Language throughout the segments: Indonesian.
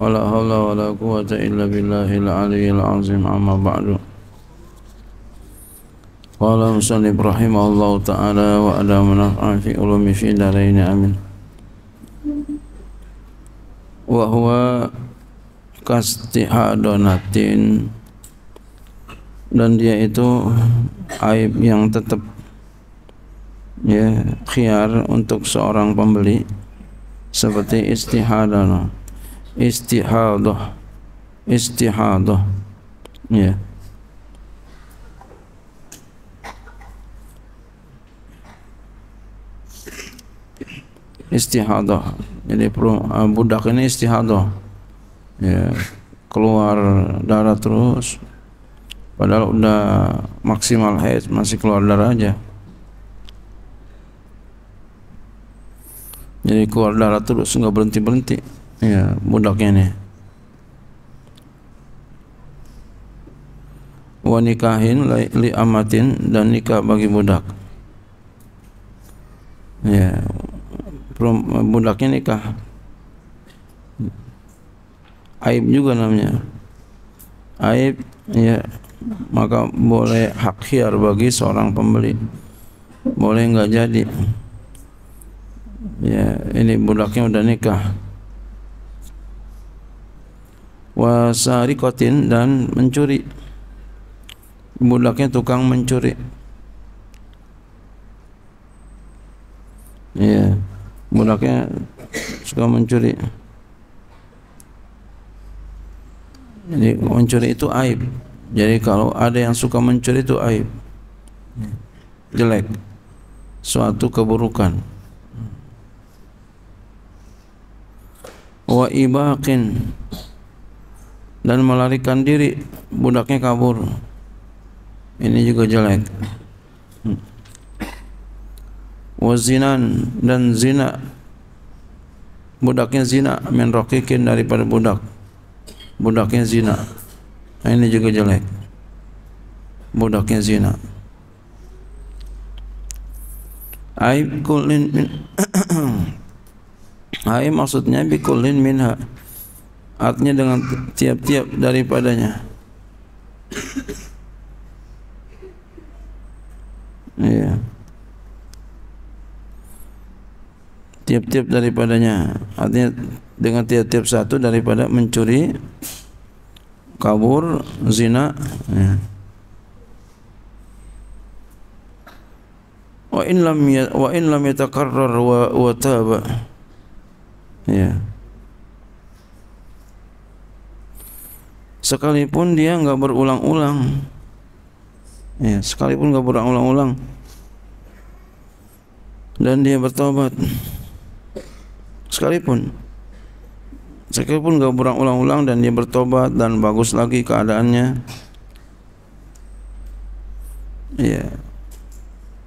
ولا حول ولا قوة إلا بالله العلي العظيم أما بعد قال allah ta'ala الله تعالى وألا fi في fi في دارين wa وهو kastihadonatin dan dia itu aib yang tetap ya khiar untuk seorang pembeli seperti istihadana istihadah istihadah ya yeah. istihadah jadi eh, budak ini istihadah ya keluar darah terus padahal udah maksimal haid masih keluar darah aja jadi keluar darah terus nggak berhenti berhenti ya budaknya nih. Wa nikahin li amatin dan nikah bagi budak. Ya, budaknya nikah. Aib juga namanya. Aib ya maka boleh hak hiar bagi seorang pembeli. Boleh enggak jadi. Ya, ini budaknya udah nikah wasarikotin dan mencuri budaknya tukang mencuri iya budaknya suka mencuri jadi mencuri itu aib jadi kalau ada yang suka mencuri itu aib jelek suatu keburukan wa ibaqin dan melarikan diri budaknya kabur ini juga jelek hmm. wazinan dan zina budaknya zina menrokikin daripada budak budaknya zina ini juga jelek budaknya zina aib kulin min aib maksudnya bikulin minha artinya dengan tiap-tiap daripadanya iya tiap-tiap daripadanya artinya dengan tiap-tiap satu daripada mencuri kabur zina ya. wa in lam ya, wa in lam yatakarrar wa, wa taba ya sekalipun dia nggak berulang-ulang ya sekalipun nggak berulang-ulang dan dia bertobat sekalipun sekalipun nggak berulang-ulang dan dia bertobat dan bagus lagi keadaannya ya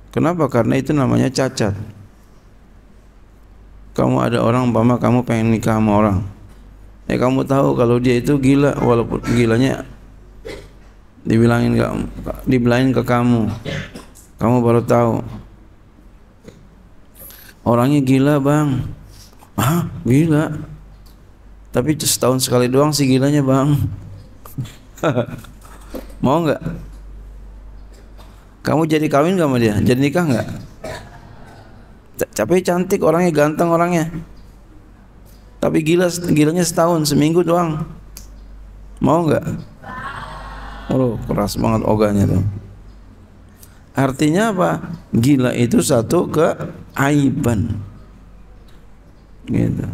kenapa karena itu namanya cacat kamu ada orang umpama kamu pengen nikah sama orang ya kamu tahu kalau dia itu gila walaupun gilanya dibilangin gak, dibilangin ke kamu kamu baru tahu orangnya gila bang ah gila tapi setahun sekali doang si gilanya bang mau nggak kamu jadi kawin gak sama dia jadi nikah nggak tapi cantik orangnya ganteng orangnya tapi gila gilanya setahun, seminggu doang. Mau nggak? Oh, keras banget ogahnya tuh. Artinya apa? Gila itu satu keaiban. Gitu.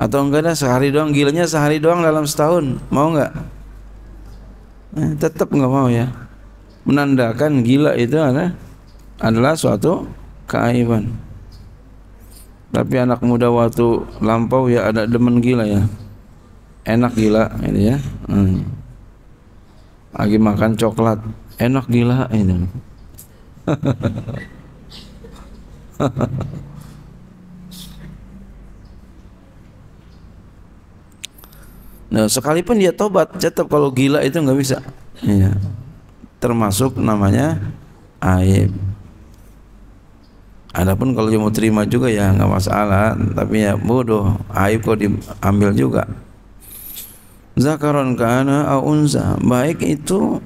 Atau enggak ada sehari doang, gilanya sehari doang dalam setahun. Mau nggak? Eh, tetap nggak mau ya. Menandakan gila itu adalah, adalah suatu keaiban tapi anak muda waktu lampau ya ada demen gila ya enak gila ini ya hmm. lagi makan coklat enak gila ini Nah, sekalipun dia tobat, tetap kalau gila itu nggak bisa. Ya. Termasuk namanya aib. Adapun kalau mau terima juga ya nggak masalah, tapi ya bodoh, aib kok diambil juga. Zakaron kana au baik itu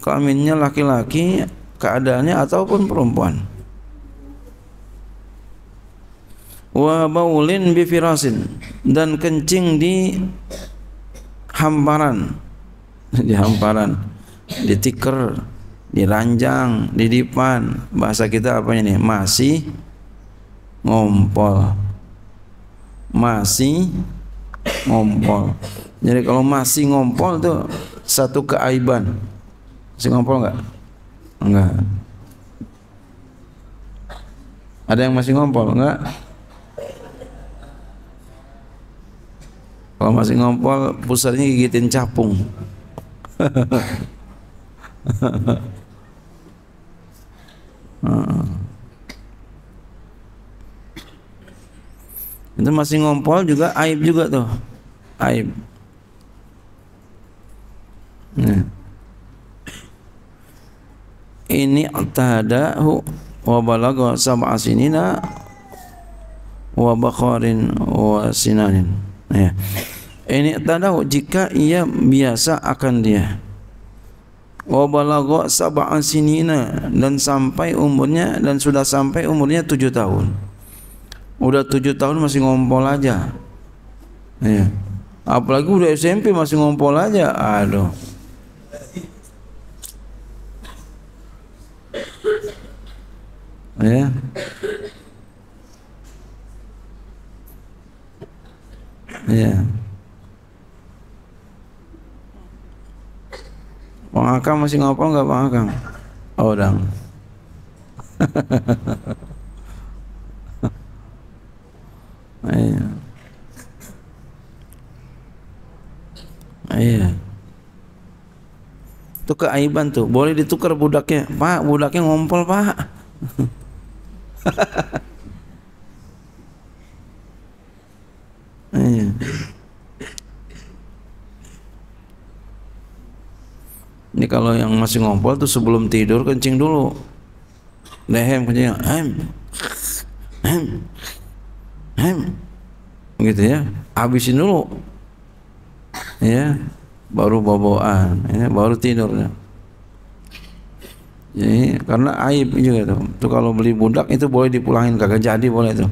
kelaminnya laki-laki keadaannya ataupun perempuan. Wa baulin bi firasin dan kencing di hamparan, di hamparan, di tikar diranjang, didipan. Bahasa kita apa ini? Masih ngompol. Masih ngompol. Jadi kalau masih ngompol itu satu keaiban. Masih ngompol enggak? Enggak. Ada yang masih ngompol enggak? Kalau masih ngompol pusarnya gigitin capung. Hmm. Itu masih ngompol juga aib juga tuh. Aib. Nah. Ini tadahu wa balagha sab'a sinina wa bakharin wa sinanin. Nah, ya. Ini tadahu jika ia biasa akan dia wa sabaan sini sinina dan sampai umurnya dan sudah sampai umurnya tujuh tahun udah tujuh tahun masih ngompol aja ya. apalagi udah SMP masih ngompol aja aduh ya ya Bang Akang masih ngapa nggak Bang Akang? Oh dang. Ayo. Iya. Itu iya. keaiban tuh. Boleh ditukar budaknya. Pak, budaknya ngompol, Pak. Ayo. Iya. ini kalau yang masih ngompol tuh sebelum tidur kencing dulu lehem kencing hem hem hem gitu ya habisin dulu ya baru boboan ya baru tidurnya. ya. Jadi, karena aib juga tuh. Tuh kalau beli budak itu boleh dipulangin kagak jadi boleh tuh.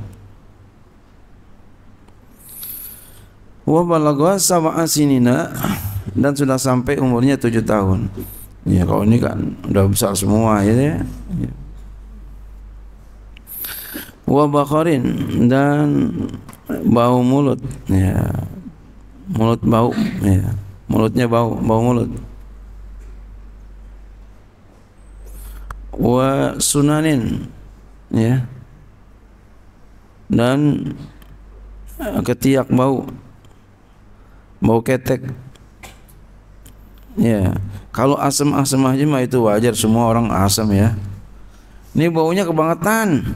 Wa balagha sab'a sinina dan sudah sampai umurnya tujuh tahun. Ya kalau ini kan udah besar semua ya. ya. Wabakorin dan bau mulut ya. Mulut bau ya. Mulutnya bau, bau mulut. Wa sunanin ya. Dan ketiak bau bau ketek Ya. Kalau asam-asam aja mah itu wajar semua orang asam ya. Ini baunya kebangetan.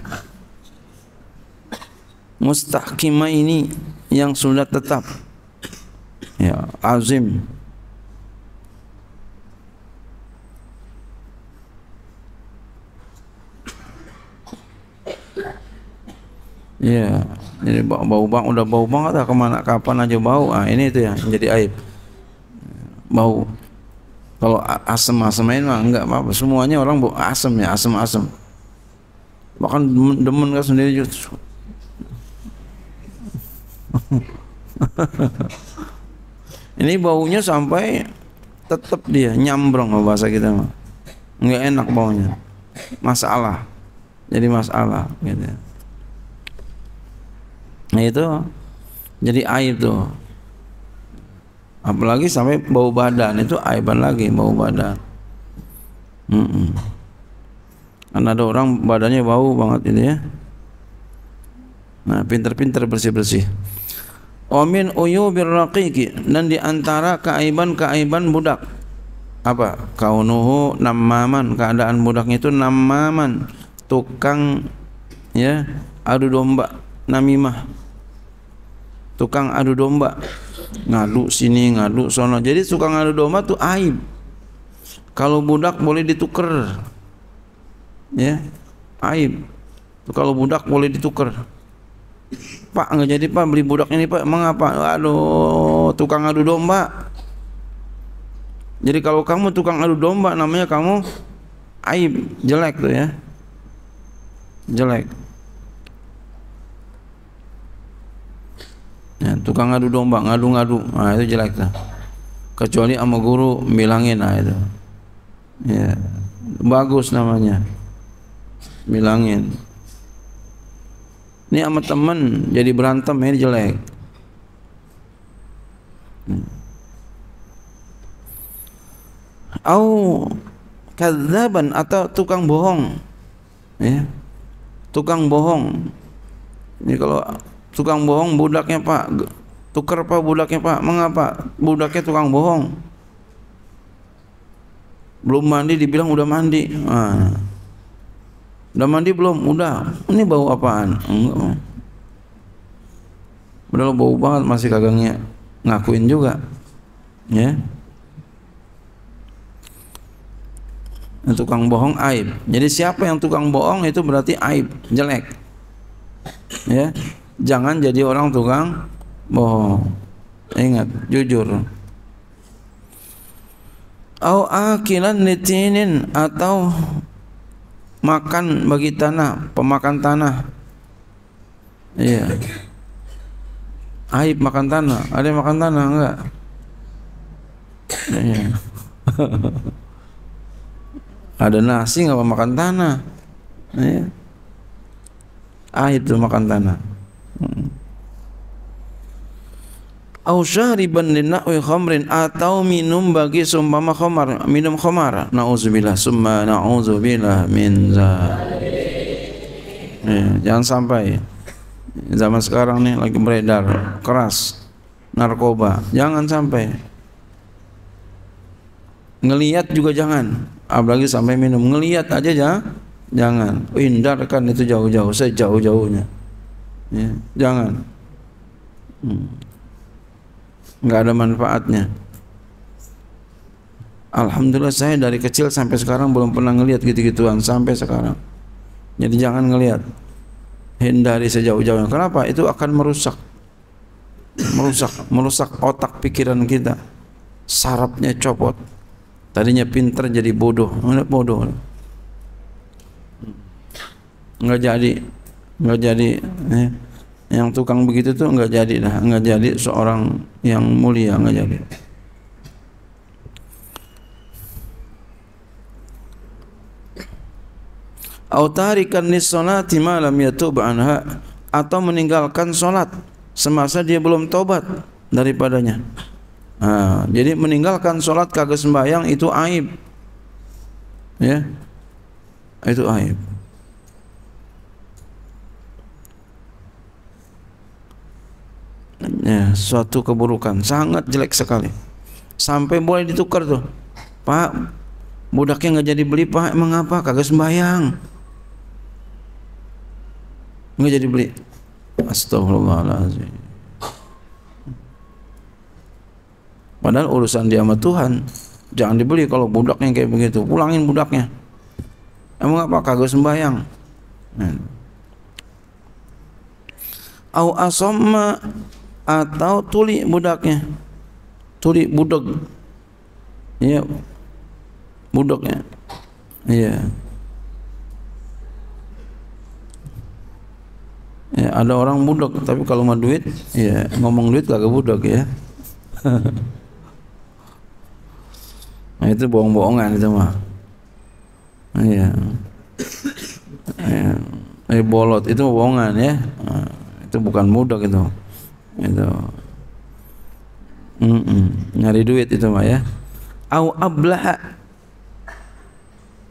Mustahkimah ini yang sudah tetap. Ya, azim. Ya, jadi bau bang udah bau banget lah kemana kapan aja bau. Ah ini itu ya jadi aib. Bau kalau asem-asemain mah enggak apa-apa. Semuanya orang asem ya, asem-asem. Bahkan demen, demen kan sendiri juga. Ini baunya sampai tetap dia nyambrong kalau bahasa kita mah. Enggak enak baunya. Masalah. Jadi masalah gitu. Ya. Nah itu jadi air tuh apalagi sampai bau badan itu aiban lagi bau badan mm -mm. kan ada orang badannya bau banget ini ya nah pinter-pinter bersih-bersih Omin uyu birraqiki dan diantara keaiban-keaiban budak apa kaunuhu namaman keadaan budaknya itu namaman tukang ya adu domba namimah tukang adu domba ngadu sini ngadu sono jadi tukang adu domba tuh aib kalau budak boleh dituker, ya aib tuh kalau budak boleh dituker. pak nggak jadi pak beli budak ini pak mengapa aduh tukang adu domba jadi kalau kamu tukang adu domba namanya kamu aib jelek tuh ya jelek ya, tukang adu domba ngadu-ngadu nah, itu jelek kecuali sama guru bilangin nah itu ya bagus namanya bilangin ini sama temen jadi berantem ini jelek au kadzaban atau tukang bohong ya tukang bohong ini kalau tukang bohong budaknya pak tuker pak budaknya pak mengapa budaknya tukang bohong belum mandi dibilang udah mandi nah. udah mandi belum udah ini bau apaan enggak udah bau banget masih kagangnya ngakuin juga ya yang tukang bohong aib jadi siapa yang tukang bohong itu berarti aib jelek ya jangan jadi orang tukang bohong ingat jujur au akilan nitinin atau makan bagi tanah pemakan tanah iya aib makan tanah ada yang makan tanah enggak iya ada nasi nggak makan tanah ya. ah itu makan tanah Hmm. au syariban linahwi khamrin atau minum bagi sumpama khamar minum khamar nauzubillah summa nauzubillah min ya, jangan sampai zaman sekarang nih lagi beredar keras narkoba jangan sampai ngeliat juga jangan apalagi sampai minum ngeliat aja ya jangan hindarkan itu jauh-jauh sejauh-jauhnya ya, jangan hmm. nggak ada manfaatnya Alhamdulillah saya dari kecil sampai sekarang belum pernah ngelihat gitu-gituan sampai sekarang jadi jangan ngelihat hindari sejauh-jauhnya kenapa itu akan merusak merusak merusak otak pikiran kita sarapnya copot tadinya pinter jadi bodoh bodoh nggak jadi nggak jadi eh, yang tukang begitu tuh nggak jadi dah nggak jadi seorang yang mulia nggak jadi autarikan nisolati malam yatub anha atau meninggalkan solat semasa dia belum tobat daripadanya nah, jadi meninggalkan solat kagak sembahyang itu aib ya itu aib ya, suatu keburukan sangat jelek sekali sampai boleh ditukar tuh pak budaknya nggak jadi beli pak mengapa kagak sembahyang nggak jadi beli astagfirullahaladzim padahal urusan dia sama Tuhan jangan dibeli kalau budaknya kayak begitu pulangin budaknya emang apa kagak sembahyang nah. au asamma atau tuli budaknya tuli budak ya budaknya ya ya ada orang budak tapi kalau mau duit ya ngomong duit kagak budak ya nah, itu bohong-bohongan itu mah iya ya. eh, bolot itu bohongan ya nah, itu bukan budak itu itu mm -mm. nyari duit itu mah ya au ablah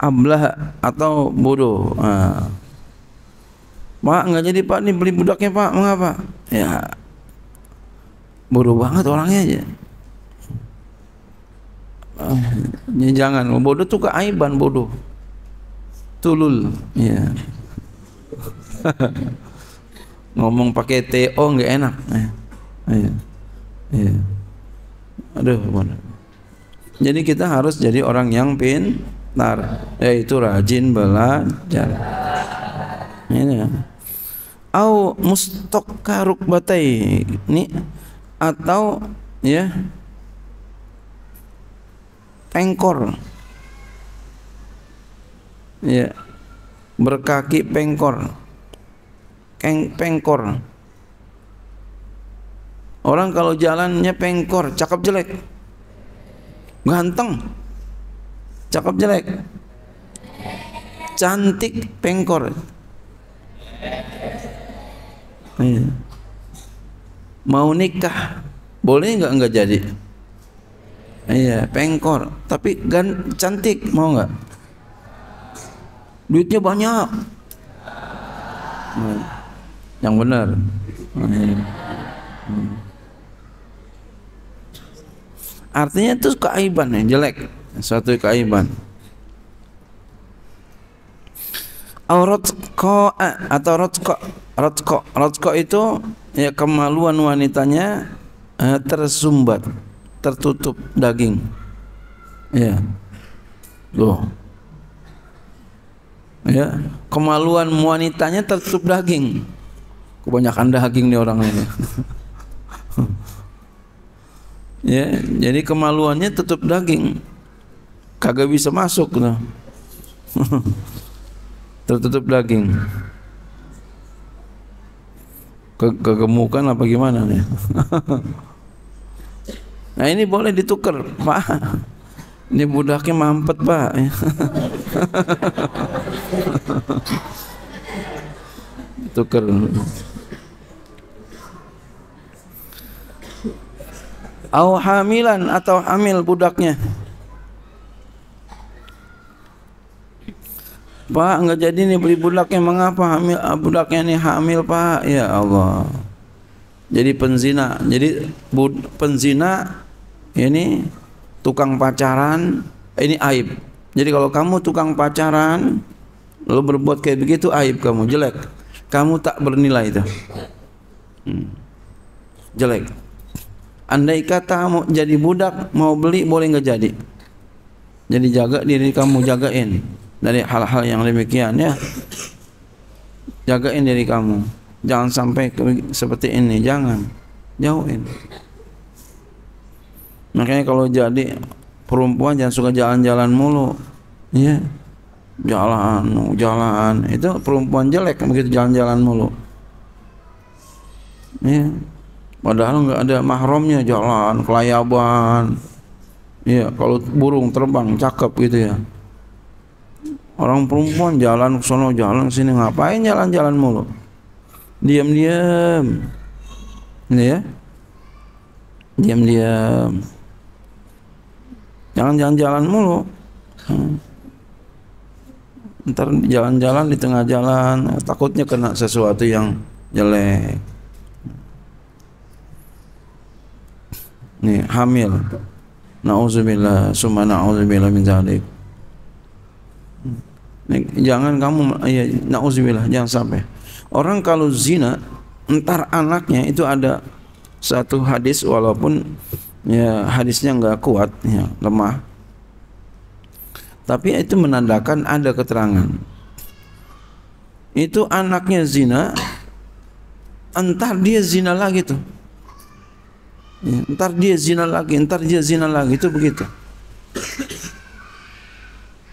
ablah atau bodoh nah. pak nggak jadi pak nih beli budaknya pak mengapa ya bodoh banget orangnya aja ya jangan bodoh tuh keaiban bodoh tulul ya ngomong pakai TO nggak enak. Eh, eh, eh. Aduh, mana? Jadi kita harus jadi orang yang pintar, yaitu rajin belajar. Ini. Iya. Au mustokka rukbatai. Ini atau ya pengkor. Ya. Berkaki pengkor. Keng pengkor. Orang kalau jalannya pengkor, cakep jelek. Ganteng. Cakep jelek. Cantik pengkor. Iya. Mau nikah, boleh nggak nggak jadi? Iya, pengkor. Tapi gan cantik mau nggak? Duitnya banyak. Hmm. Yang benar. Iya. Hmm. Artinya itu keaiban yang jelek, suatu keaiban. Auratqa atau rotko rotko rotko itu ya kemaluan wanitanya eh, tersumbat, tertutup daging. Ya. Loh. Ya, kemaluan wanitanya tertutup daging kebanyakan daging nih orang ini ya jadi kemaluannya tetap daging kagak bisa masuk nah. tertutup daging Ke kegemukan apa gimana nih nah ini boleh ditukar pak ini budaknya mampet pak tuker au hamilan atau hamil budaknya Pak enggak jadi nih beli budaknya mengapa hamil ah, budaknya nih hamil Pak ya Allah jadi penzina jadi bud, penzina ini tukang pacaran ini aib jadi kalau kamu tukang pacaran lo berbuat kayak begitu aib kamu jelek kamu tak bernilai itu hmm. jelek andai kata mau jadi budak mau beli boleh nggak jadi jadi jaga diri kamu jagain dari hal-hal yang demikian ya jagain diri kamu jangan sampai seperti ini jangan jauhin makanya kalau jadi perempuan jangan suka jalan-jalan mulu ya jalan jalan itu perempuan jelek begitu jalan-jalan mulu ya padahal nggak ada mahramnya jalan kelayaban ya kalau burung terbang cakep gitu ya orang perempuan jalan ke sono jalan sini ngapain jalan-jalan mulu diam-diam ini ya diam-diam jangan jalan-jalan mulu hmm. ntar jalan-jalan di tengah jalan takutnya kena sesuatu yang jelek nih hamil nauzubillah summa nauzubillah min zalik jangan kamu ya nauzubillah jangan sampai orang kalau zina entar anaknya itu ada satu hadis walaupun ya hadisnya enggak kuat ya lemah tapi itu menandakan ada keterangan itu anaknya zina entar dia zina lagi tuh Ya, ntar dia zina lagi, ntar dia zina lagi, itu begitu.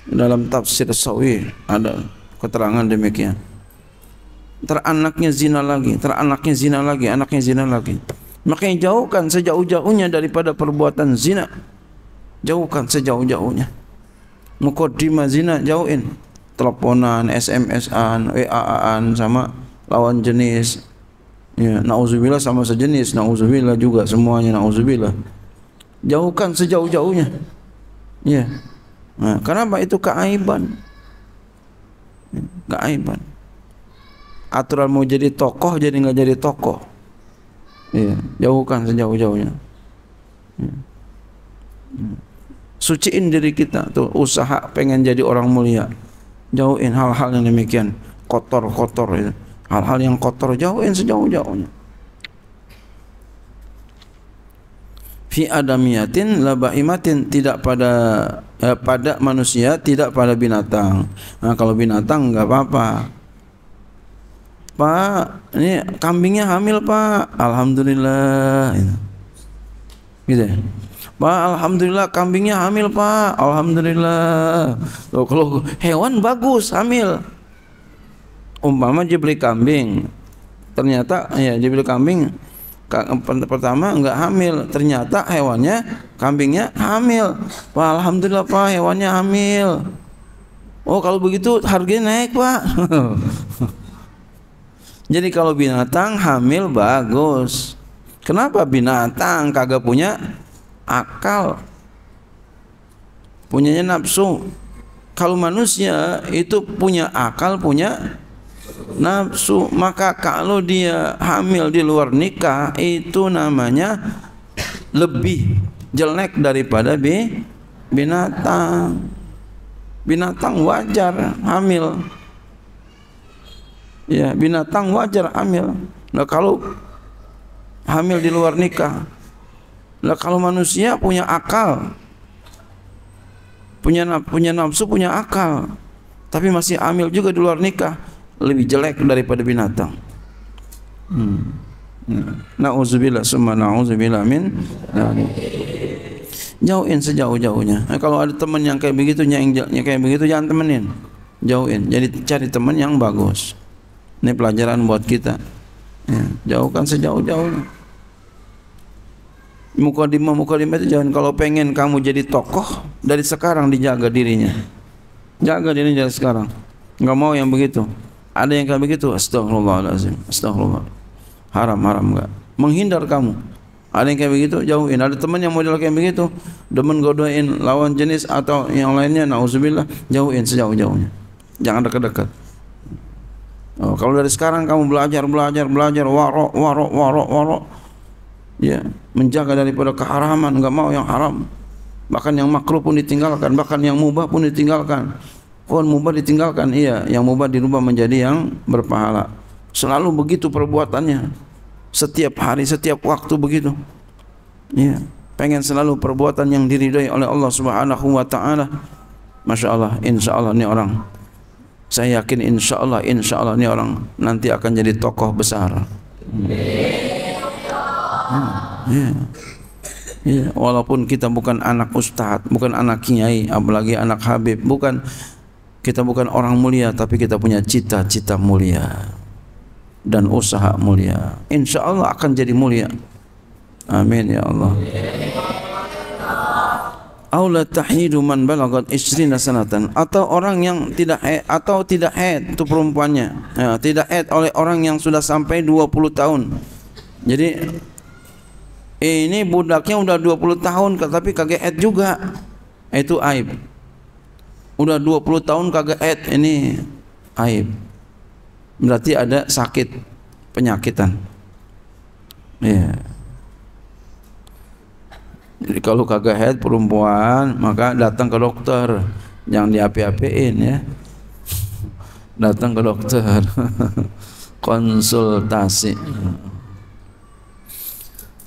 Dalam tafsir Sawi ada keterangan demikian. Ntar anaknya zina lagi, ntar anaknya zina lagi, anaknya zina lagi. Makanya jauhkan sejauh-jauhnya daripada perbuatan zina. Jauhkan sejauh-jauhnya. mukodima zina jauhin. Teleponan, SMS-an, WA-an sama lawan jenis Ya, na'udzubillah sama sejenis, na'udzubillah juga semuanya na'udzubillah. Jauhkan sejauh-jauhnya. Ya. Nah, ha, kenapa itu keaiban? Keaiban. Aturan mau jadi tokoh jadi enggak jadi tokoh. Ya, jauhkan sejauh-jauhnya. Ya. Suciin diri kita tuh usaha pengen jadi orang mulia. Jauhin hal-hal yang demikian, kotor-kotor itu. Ya. Hal-hal yang kotor jauhin sejauh-jauhnya. Fi adamiyatin labaimatin tidak pada eh, pada manusia, tidak pada binatang. Nah, kalau binatang nggak apa-apa. Pak, ini kambingnya hamil, Pak. Alhamdulillah. Gitu, gitu ya? Pak, alhamdulillah kambingnya hamil, Pak. Alhamdulillah. kalau hewan bagus hamil umpama dia beli kambing ternyata ya dia beli kambing pertama enggak hamil ternyata hewannya kambingnya hamil pak alhamdulillah pak hewannya hamil oh kalau begitu harganya naik pak jadi kalau binatang hamil bagus kenapa binatang kagak punya akal punyanya nafsu kalau manusia itu punya akal punya nafsu maka kalau dia hamil di luar nikah itu namanya lebih jelek daripada bi binatang binatang wajar hamil ya binatang wajar hamil nah kalau hamil di luar nikah nah kalau manusia punya akal punya punya nafsu punya akal tapi masih hamil juga di luar nikah lebih jelek daripada binatang. Hmm. Ya. Nauzubillah summa nauzubillah min jauhin sejauh-jauhnya. Nah, kalau ada teman yang kayak begitu, yang, kayak begitu jangan temenin. Jauhin. Jadi cari teman yang bagus. Ini pelajaran buat kita. Ya, jauhkan sejauh-jauhnya. Muka lima, muka lima itu jangan kalau pengen kamu jadi tokoh dari sekarang dijaga dirinya. Jaga dirinya dari sekarang. Enggak mau yang begitu. Ada yang kayak begitu, astagfirullahaladzim, astagfirullah. Haram, haram enggak. Menghindar kamu. Ada yang kayak begitu, jauhin. Ada teman yang model kayak begitu, demen godoin, lawan jenis atau yang lainnya, nauzubillah, jauhin sejauh-jauhnya. Jangan dekat-dekat. Oh, kalau dari sekarang kamu belajar, belajar, belajar, warok, warok, warok, warok, ya menjaga daripada keharaman, Enggak mau yang haram. Bahkan yang makruh pun ditinggalkan, bahkan yang mubah pun ditinggalkan. Pohon mubah ditinggalkan, iya. Yang mubah dirubah menjadi yang berpahala. Selalu begitu perbuatannya. Setiap hari, setiap waktu begitu. Iya. Pengen selalu perbuatan yang diridai oleh Allah Subhanahu wa taala. Masya Allah, insya Allah ini orang. Saya yakin insya Allah, insya Allah ini orang nanti akan jadi tokoh besar. Hmm. Yeah. Ya, iya. walaupun kita bukan anak ustadz, bukan anak kiai, apalagi anak habib, bukan kita bukan orang mulia tapi kita punya cita-cita mulia dan usaha mulia. Insya Allah akan jadi mulia. Amin ya Allah. Aula tahidu man balagat isrina sanatan atau orang yang tidak haid atau tidak haid itu perempuannya. Ya, tidak haid oleh orang yang sudah sampai 20 tahun. Jadi ini budaknya udah 20 tahun tapi kagak haid juga. Itu aib udah 20 tahun kagak head ini aib berarti ada sakit penyakitan ya yeah. jadi kalau kagak head perempuan maka datang ke dokter jangan diapi-apiin ya datang ke dokter konsultasi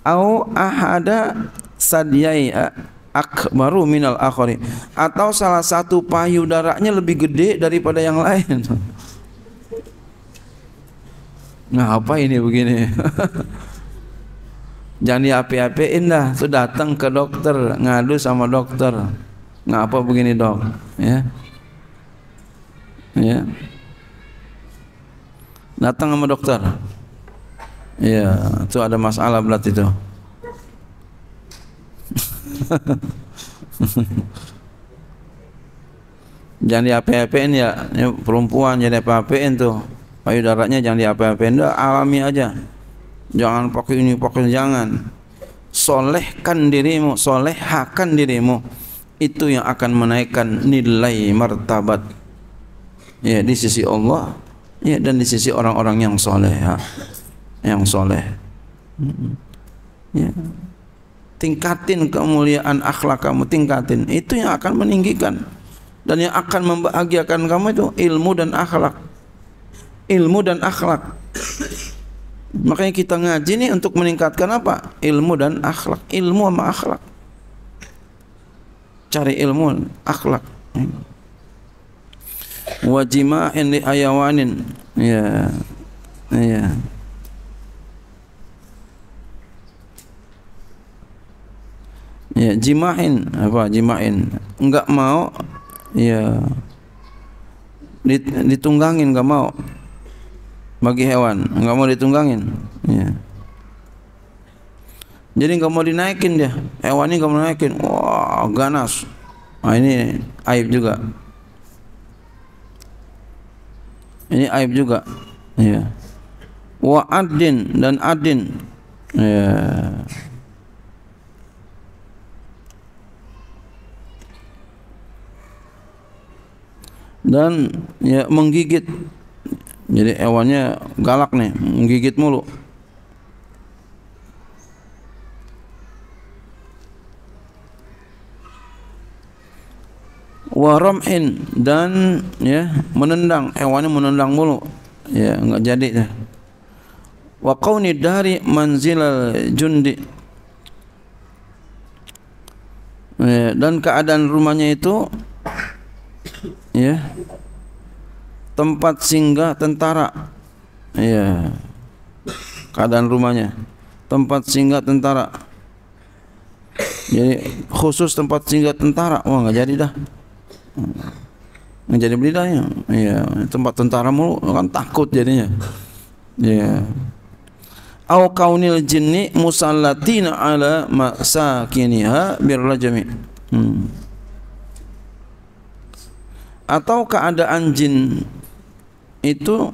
au ahada sadiyai akbaru minal akhari atau salah satu payudaranya lebih gede daripada yang lain nah apa ini begini jangan diapi-apiin dah tuh datang ke dokter ngadu sama dokter nggak apa begini dok ya ya datang sama dokter ya itu ada masalah berat itu jangan diapa-apain ya. ya perempuan jangan apa apain tuh payudaranya jangan diapa-apain alami aja jangan pakai ini pakai jangan solehkan dirimu solehakan dirimu itu yang akan menaikkan nilai martabat ya di sisi Allah ya dan di sisi orang-orang yang soleh ya. yang soleh ya tingkatin kemuliaan akhlak kamu tingkatin itu yang akan meninggikan dan yang akan membahagiakan kamu itu ilmu dan akhlak ilmu dan akhlak makanya kita ngaji ini untuk meningkatkan apa ilmu dan akhlak ilmu sama akhlak cari ilmu akhlak wajima ini ayawanin ya yeah. ya yeah. ya jimain apa jimain enggak mau ya ditunggangin enggak mau bagi hewan enggak mau ditunggangin ya jadi enggak mau dinaikin dia hewan ini enggak mau naikin wah ganas nah, ini aib juga ini aib juga ya wa adin dan adin ya dan ya menggigit jadi hewannya galak nih menggigit mulu waramhin dan ya menendang hewannya menendang mulu ya enggak jadi dah wa qawni dari manzilal jundi ya, dan keadaan rumahnya itu ya tempat singgah tentara ya keadaan rumahnya tempat singgah tentara jadi khusus tempat singgah tentara wah nggak jadi dah nggak jadi beli dah ya iya tempat tentara mulu kan takut jadinya ya au kaunil jinni musallatina ala masakiniha birrajmi hmm atau keadaan jin itu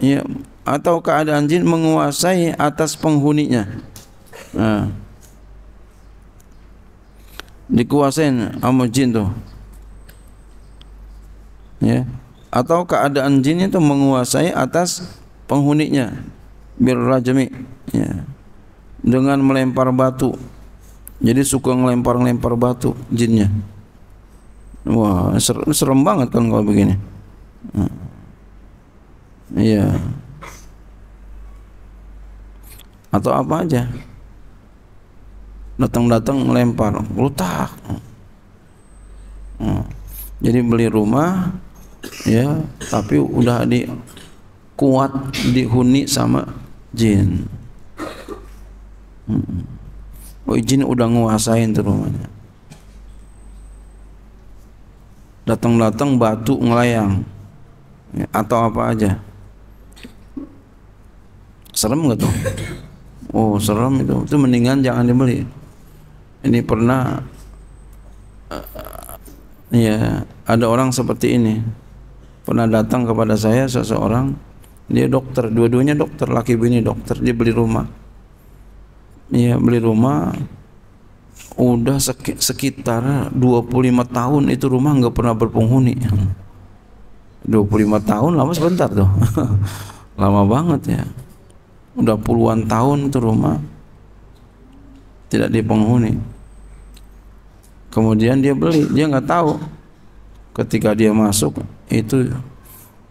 ya atau keadaan jin menguasai atas penghuninya nah, dikuasain sama jin tuh ya atau keadaan jin itu menguasai atas penghuninya birrajmi ya dengan melempar batu jadi suka melempar-lempar batu jinnya Wah, serem, banget kan kalau begini. Nah. Iya. Atau apa aja. Datang-datang melempar, lutak. Nah. Jadi beli rumah ya, tapi udah di kuat dihuni sama jin. Hmm. Oh, jin udah nguasain tuh rumahnya datang-datang batu ngelayang ya, atau apa aja serem nggak tuh oh serem itu itu mendingan jangan dibeli ini pernah uh, ya ada orang seperti ini pernah datang kepada saya seseorang dia dokter dua-duanya dokter laki bini dokter dia beli rumah ya beli rumah udah sekitar 25 tahun itu rumah nggak pernah berpenghuni 25 tahun lama sebentar tuh lama banget ya udah puluhan tahun itu rumah tidak dipenghuni kemudian dia beli dia nggak tahu ketika dia masuk itu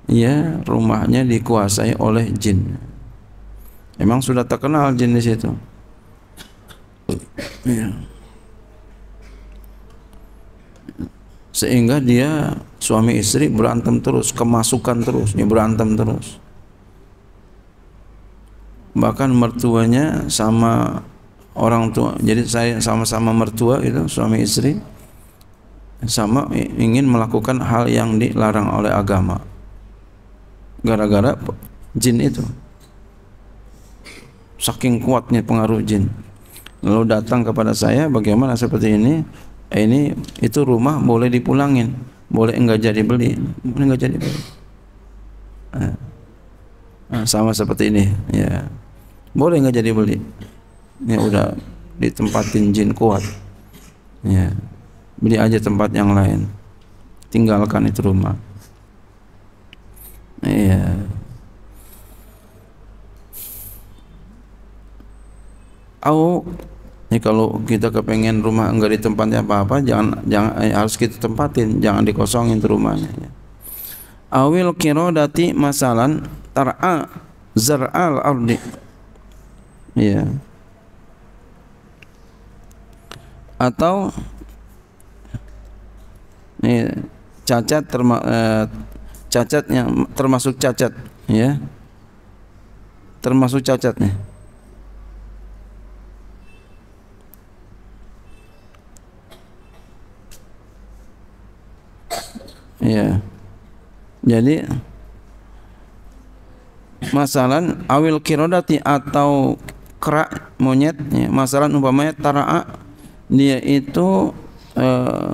ya rumahnya dikuasai oleh jin emang sudah terkenal jenis itu situ ya. sehingga dia suami istri berantem terus kemasukan terus ini berantem terus bahkan mertuanya sama orang tua jadi saya sama-sama mertua itu suami istri sama ingin melakukan hal yang dilarang oleh agama gara-gara jin itu saking kuatnya pengaruh jin lalu datang kepada saya bagaimana seperti ini ini itu rumah boleh dipulangin boleh enggak jadi beli boleh enggak jadi beli nah. nah, sama seperti ini ya boleh enggak jadi beli Ini udah ditempatin jin kuat ya beli aja tempat yang lain tinggalkan itu rumah iya au ini kalau kita kepengen rumah enggak di tempatnya apa-apa, jangan jangan eh, harus kita tempatin, jangan dikosongin tuh rumahnya. Ya. Awil kirodati masalan tar'a zar'al ardi. Ya. Atau ini iya, cacat terma, eh, cacatnya termasuk cacat ya termasuk cacatnya ya jadi masalah awil kirodati atau kerak monyet ya. masalah umpamanya taraa dia itu uh,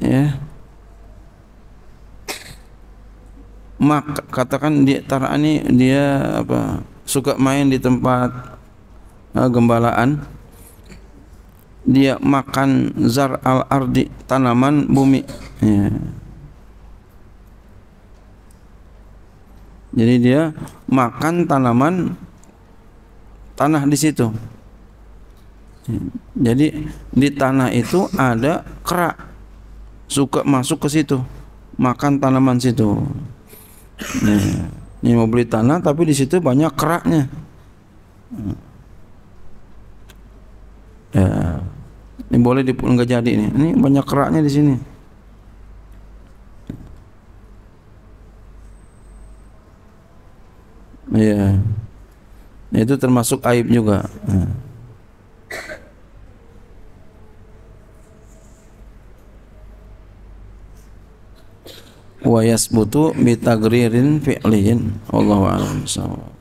ya mak katakan dia taraa ini dia apa suka main di tempat uh, gembalaan dia makan zar al ardi tanaman bumi ya. jadi dia makan tanaman tanah di situ jadi di tanah itu ada kerak suka masuk ke situ makan tanaman situ ya. ini mau beli tanah tapi di situ banyak keraknya ya ini boleh nggak jadi ini ini banyak keraknya di sini Iya. Yeah. Itu termasuk aib juga. Yeah. wa yasbutu bi tagririn fi'liyin a'lam bissawab